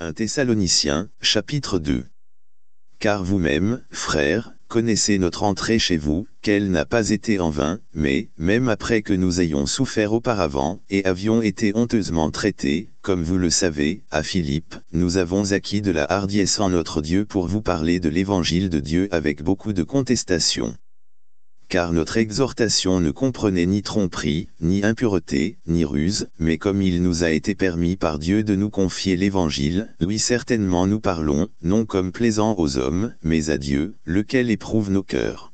1 Thessaloniciens, chapitre 2 Car vous-même, frères, connaissez notre entrée chez vous, qu'elle n'a pas été en vain, mais, même après que nous ayons souffert auparavant, et avions été honteusement traités, comme vous le savez, à Philippe, nous avons acquis de la hardiesse en notre Dieu pour vous parler de l'évangile de Dieu avec beaucoup de contestations car notre exhortation ne comprenait ni tromperie, ni impureté, ni ruse, mais comme il nous a été permis par Dieu de nous confier l'Évangile, lui certainement nous parlons, non comme plaisant aux hommes, mais à Dieu, lequel éprouve nos cœurs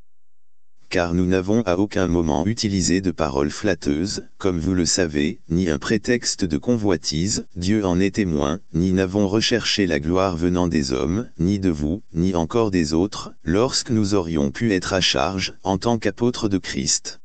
car nous n'avons à aucun moment utilisé de paroles flatteuses, comme vous le savez, ni un prétexte de convoitise, Dieu en est témoin, ni n'avons recherché la gloire venant des hommes, ni de vous, ni encore des autres, lorsque nous aurions pu être à charge, en tant qu'apôtres de Christ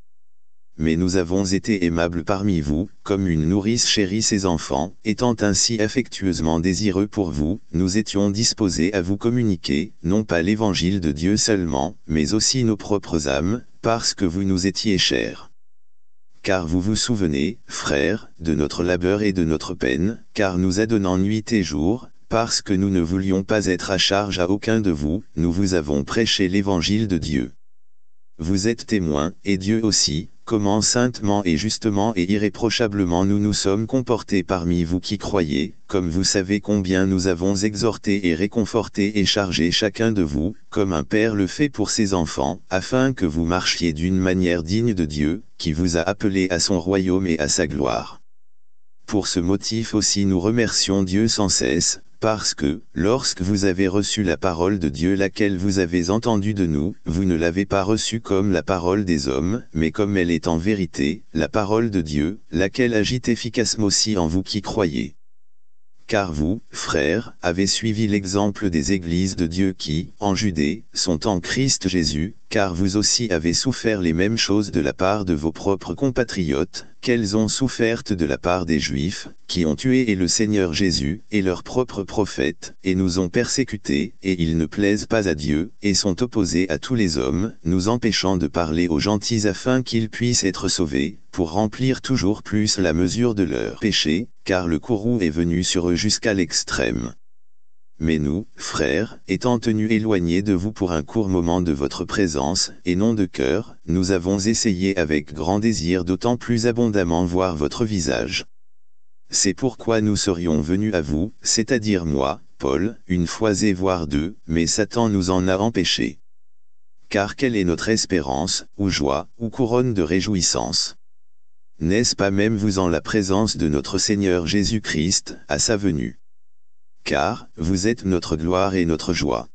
mais nous avons été aimables parmi vous, comme une nourrice chérit ses enfants, étant ainsi affectueusement désireux pour vous, nous étions disposés à vous communiquer, non pas l'évangile de Dieu seulement, mais aussi nos propres âmes, parce que vous nous étiez chers. Car vous vous souvenez, frères, de notre labeur et de notre peine, car nous adonnant nuit et jour, parce que nous ne voulions pas être à charge à aucun de vous, nous vous avons prêché l'évangile de Dieu. Vous êtes témoins, et Dieu aussi, comment saintement et justement et irréprochablement nous nous sommes comportés parmi vous qui croyez, comme vous savez combien nous avons exhorté et réconforté et chargé chacun de vous, comme un père le fait pour ses enfants, afin que vous marchiez d'une manière digne de Dieu, qui vous a appelé à son royaume et à sa gloire. Pour ce motif aussi nous remercions Dieu sans cesse, parce que, lorsque vous avez reçu la parole de Dieu laquelle vous avez entendue de nous, vous ne l'avez pas reçue comme la parole des hommes, mais comme elle est en vérité, la parole de Dieu, laquelle agit efficacement aussi en vous qui croyez. Car vous, frères, avez suivi l'exemple des églises de Dieu qui, en Judée, sont en Christ Jésus, car vous aussi avez souffert les mêmes choses de la part de vos propres compatriotes, qu'elles ont souffertes de la part des Juifs, qui ont tué et le Seigneur Jésus, et leurs propres prophètes, et nous ont persécutés, et ils ne plaisent pas à Dieu, et sont opposés à tous les hommes, nous empêchant de parler aux gentils afin qu'ils puissent être sauvés, pour remplir toujours plus la mesure de leur péché, car le courroux est venu sur eux jusqu'à l'extrême. Mais nous, frères, étant tenus éloignés de vous pour un court moment de votre présence, et non de cœur, nous avons essayé avec grand désir d'autant plus abondamment voir votre visage. C'est pourquoi nous serions venus à vous, c'est-à-dire moi, Paul, une fois et voire deux, mais Satan nous en a empêchés. Car quelle est notre espérance, ou joie, ou couronne de réjouissance n'est-ce pas même vous en la présence de notre Seigneur Jésus-Christ, à sa venue Car, vous êtes notre gloire et notre joie.